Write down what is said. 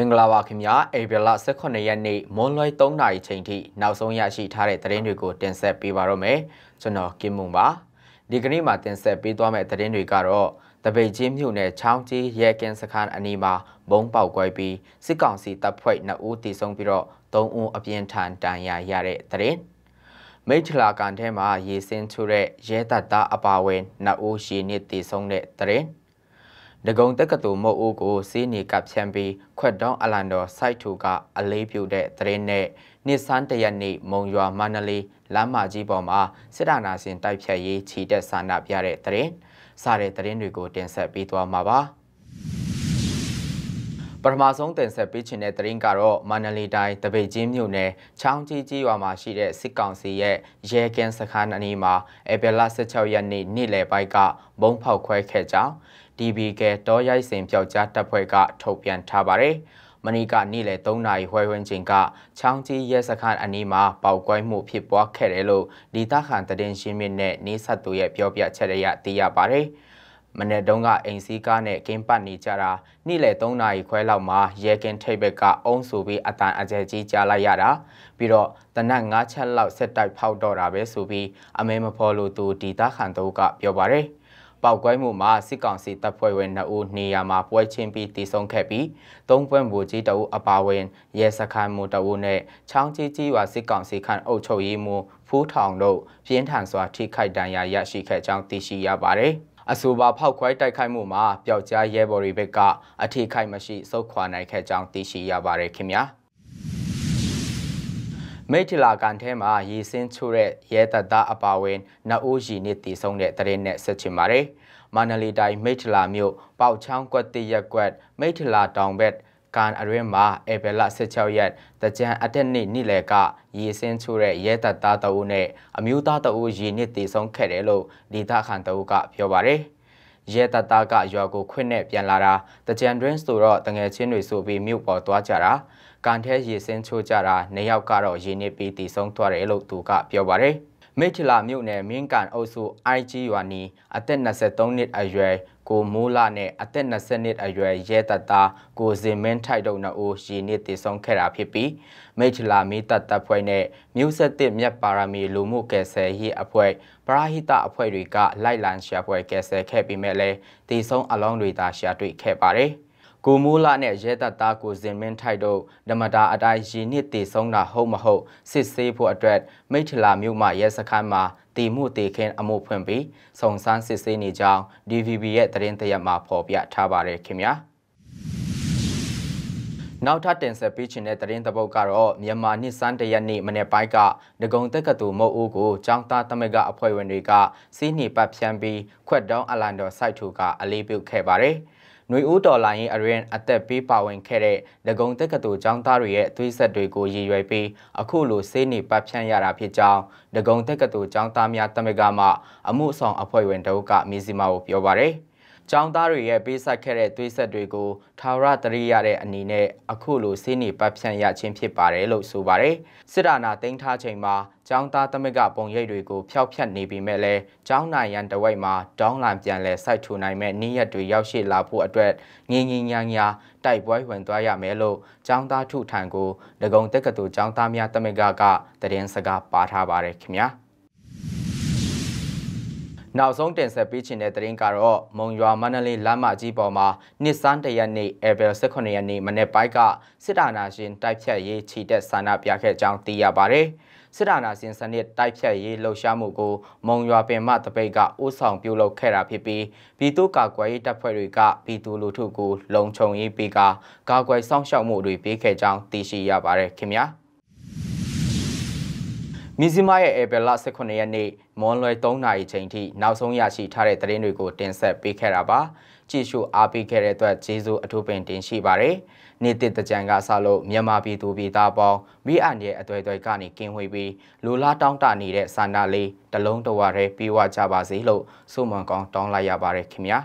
မင်္ဂလာပါခင်ဗျာဧပြီလ18ရက်နေ့မွန်လွဲ3နာရီချိန်ထိနောက်ဆုံးရရှိထားတဲ့သတင်းတွေကိုတင်ဆက်ပေးပါရမယ်ကျွန်တော်ကင်မွန်ပါဒီကနေ့မှာတင်ဆက်ပေးသွားမယ့်သတင်းတွေကတော့တပိတ်ချင်းမြို့နယ်ချောင်းကြီးရဲကင်းစခန်းအနီးမှာဘုံပေါက်ကွဲပြီးစစ်ကောင်စီတပ်ဖွဲ့2ဦးတိဆုံးပြီးတော့3ဦးအပြင်းထန်ဒဏ်ရာရတဲ့သတင်းမိထလာကန်ထဲမှာရေစင်းချိုးတဲ့ရဲတပ်သားအပါအဝင်2ဦးရှည်နစ်တိဆုံးတဲ့သတင်းဒဂုံတက္ကသိုလ်မုတ်အိုးကိုစီးနေကပ်ဖြန့်ပြီးခွက်တောင်းအလန်တော်စိုက်ထူကအလေးပြုတဲ့တရင်နဲ့နှစ်ဆန်းတရက်နေ့မုံရွာမန္တလေးလမ်းမကြီးပေါ်မှာစစ်ဒါနာရှင်တိုက်ဖြတ်ရေးခြိတက်ဆန္ဒပြတဲ့တရင်စားတဲ့တရင်တွေကိုတင်ဆက်ပေးသွားမှာပါပထမဆုံးတင်ဆက်ပေးခြင်းတဲ့တရင်ကတော့မန္တလေးတိုင်းတပိတ်ချင်းမြို့နယ်ချောင်းကြီးကြီးရွာမှာရှိတဲ့စစ်ကောင်စီရဲ့ရဲကင်းစခန်းအနီးမှာဧပြီလ16ရက်နေ့နေ့လယ်ပိုင်းကဘုံဖောက်ခွဲခဲ့ကြောင်း DBK တောရိုက်စင်ပျောက်ကြားတပ်ဖွဲ့ကထုတ်ပြန်ထားပါတယ်။မနီကနေ့လယ်3နာရီဝဲဝင်းချိန်ကချောင်းကြီးရဲစခန်းအနီးမှာပေါက်ကွဲမှုဖြစ်ပွားခဲ့တယ်လို့ဒေသခံတည်င်းရှင်းမြင့်နဲ့နေဆက်သူရဲ့ပြောပြချက်အရသိရပါတယ်။မနေ့တုန်းကအိမ်စည်းကားနဲ့ကင်းပတ်နေကြတာနေ့လယ်3နာရီခွဲလောက်မှာရဲကင်းထိပ်ဘက်ကအုံဆိုပြီးအတန်အကျဲကြီးကြားလိုက်ရတာပြီးတော့တနက်9ချက်လောက်ဆက်တိုက်ဖောက်တော့တာပဲဆိုပြီးအမဲမဖော်လို့သူဒီသားခံတို့ကပြောပါတယ်။ပောက်ကွဲမှုမှာစစ်ကောင်စီတပ်ဖွဲ့ဝင်2ဦးနေရာမှာပွဲချင်းပြီးတည်ဆုံခဲ့ပြီး၃ပွဲမှုကြီးတအုပ်အပါဝင်ရဲစခန်းမှုတအုပ်နဲ့ချောင်းကြီးကြီးရွာစစ်ကောင်စီခန့်အုပ်ချုပ်ရေးမှုဖူးထောင်တို့ပြင်းထန်စွာထိခိုက်ဒဏ်ရာရရှိခဲ့ကြောင်းသိရှိရပါတယ်။အဆိုပါဖောက်ခွဲတိုက်ခိုက်မှုမှာပျောက်ကြားရဲဘော်တွေဘက်ကအထိခိုက်မရှိစုခွာနိုင်ခဲ့ကြောင်းသိရှိရပါတယ်ခင်ဗျာ။မိတ်ထလာကန်ထဲမှာရေစင်းချိုးတဲ့ရဲတပ်သားအပါဝင်နှစ်ဦးရီနစ်တည်ဆုံးတဲ့တရင်နဲ့ဆက်ချင်ပါတယ်။မန္တလေးတိုင်းမိတ်ထလာမြို့ပေါက်ချောင်းကွက်တရက်ကွက် မိတ်ထလာတောင်ဘက်ကန်အရင်းမှာဧပြီလ16ရက်တကြံအတက်နေ့နေ့လယ်ကရေစင်းချိုးတဲ့ရဲတပ်သားတအုပ်နဲ့အမျိုးသားတအုပ်ရေနစ်တည်ဆုံးခဲ့တယ်လို့ဒေသခံတအုပ်ကပြောပါတယ်။ရဲတတကရွာကိုခွင့်နဲ့ပြန်လာတာတကြံတွင်းဆိုတော့တငယ်ချင်းတွေဆိုပြီးမြို့ပေါ်သွားကြတာကန်ထဲရေစင်းချိုးကြတာနေရောက်ကတော့ရေနစ်ပြီးတည်ဆုံးသွားတယ်လို့သူကပြောပါတယ်။မိထလာမြို့နယ်မင်းကန်အုပ်စု IG ရွာနီ အသက်23နှစ်အရွယ်ကိုမိုးလာနဲ့အသက်20နှစ်အရွယ်ရဲတပ်သားကိုဇင်မင်းထိုက်တို့နှစ်ဦးရည်နှစ်တည်ဆုံးခဲ့တာဖြစ်ပြီးမိထလာမီတပ်တပ်ဖွဲ့နဲ့မြို့ဆက်တစ်မြတ်ပါရမီလူမှုကယ်ဆယ်ရေးအဖွဲ့ပရာဟိတအဖွဲ့တွေကလိုက်လံရှာဖွေကယ်ဆယ်ခဲ့ပြီးမဲ့လည်းတည်ဆုံးအလောင်းတွေသာရှာတွေ့ခဲ့ပါတယ်။ကိုမိုးလာနဲ့ရဲတပ်သားကိုဇင်မင်းထိုက်တို့ဓမ္မတာအတိုင်းရည်နှစ်တည်ဆုံးတာဟုတ်မဟုတ် စစ်ဆေးဖို့အတွက်မိထလာမြို့မှာရဲစခန်းမှာတည်မှုတည်ခင်းအမှုဖွင့်ပြီးစုံစမ်းစစ်ဆေးနေကြောင်း DVB ရဲ့သတင်းတရက်မှာဖော်ပြထားပါတယ်ခင်ဗျာ။နောက်ထပ်တင်ဆက်ပေးချင်တဲ့သတင်းသပုတ်ကတော့မြန်မာနှစ်စန်းတရက်နေ့မနေ့ပိုင်းကဒဂုံတက္ကသိုလ်မုတ်အိုးကိုចောင်းသားတမကအဖွဲ့ဝင်တွေကစီးနေပတ်ဖြန်းပြီးခွက်တောင်းအလန်တော်စိုက်ထူကအလေးပြုခဲ့ပါတယ်။ຫນွေဦးတော်လိုင်းရင်အရင်အသက်ပေးပါဝင်ခဲ့တဲ့ဒဂုံတက္ကသိုလ်ကျောင်းသားတွေရဲ့အသွေးဆက်တွေကိုရည်ရွယ်ပြီးအခုလိုစေးနေပတ်ဖြန့်ရတာဖြစ်ကြောင်းဒဂုံတက္ကသိုလ်ကျောင်းသားများတမကမှအမှုဆောင်အဖွဲ့ဝင်တို့ကမီဇီမာကိုပြောပါရယ်။ကျောင်းသားတွေရဲ့ပေးဆက်ခဲ့တဲ့သွေးဆက်တွေကိုထာဝရတရိရတဲ့အနေနဲ့အခုလိုစင်းနေပတ်ဖြန့်ရခြင်းဖြစ်ပါတယ်လို့ဆိုပါတယ်စစ်ဒါနာတင်ထားချိန်မှာကျောင်းသားသမဂ္ဂပုံရိပ်တွေကိုဖျောက်ဖျက်နေပြီမဲ့လဲကျောင်းနိုင်ရန်တဝိုက်မှာဒေါင်းလန်ပြန်လဲစိုက်ထူနိုင်မဲ့နေ့ရက်တွေရောက်ရှိလာဖို့အတွက်ငင်းငင်းညာညာတိုက်ပွဲဝင်သွားရမယ်လို့ကျောင်းသားထုထံကိုဒဂုံတက္ကသိုလ်ကျောင်းသားများသမဂ္ဂကတရင်စကားပါထားပါတယ်ခင်ဗျာ။နောက်ဆုံးတင်ဆက်ပေးခြင်းတဲ့သတင်းကတော့မုံရွာမန္တလေးလမ်းမကြီးပေါ်မှာနှစ်စန်းတရက်နေ့ဧပြီ18ရက်နေ့မနေ့ပိုင်းကစစ်တာနာရှင်တိုက်ဖြတ်ရေးခြိတက်ဆန္ဒပြခဲ့ကြောင်းသိရပါတယ်။စစ်တာနာရှင်စနစ်တိုက်ဖြတ်ရေးလှုပ်ရှားမှုကိုမုံရွာပင်မတပိတ်ကဥဆောင်ပြုလုပ်ခဲ့တာဖြစ်ပြီးပြည်သူ့ကာကွယ်ရေးတပ်ဖွဲ့တွေကပြည်သူလူထုကိုလုံခြုံရေးပေးကာကာကွယ်စောင့်ရှောက်မှုတွေပေးခဲ့ကြောင်းသိရှိရပါတယ်ခင်ဗျာ။မီဇီမာရဲ့ Apple လ18ရက်နေ့မွန်လွယ်3နာရီချိန်ထိနောက်ဆုံးရရှိထားတဲ့သတင်းတွေကိုတင်ဆက်ပေးခဲ့တာပါကြည့်ရှုအားပေးခဲ့တဲ့အတွက်ကျေးဇူးအထူးပင်တင်ရှိပါတယ်နေ့တစ်တကြံကဆလို့မြန်မာပြည်သူပြည်သားပေါင်းမိအန်ရဲ့အသွေးသွေးကနေကင်းဝေးပြီးလူလားတောင်းတနေတဲ့စန္ဒလေးတလုံးတဝရဲပြေးဝကြပါစေလို့ဆုမွန်ကောင်းတောင်းလိုက်ရပါတယ်ခင်ဗျာ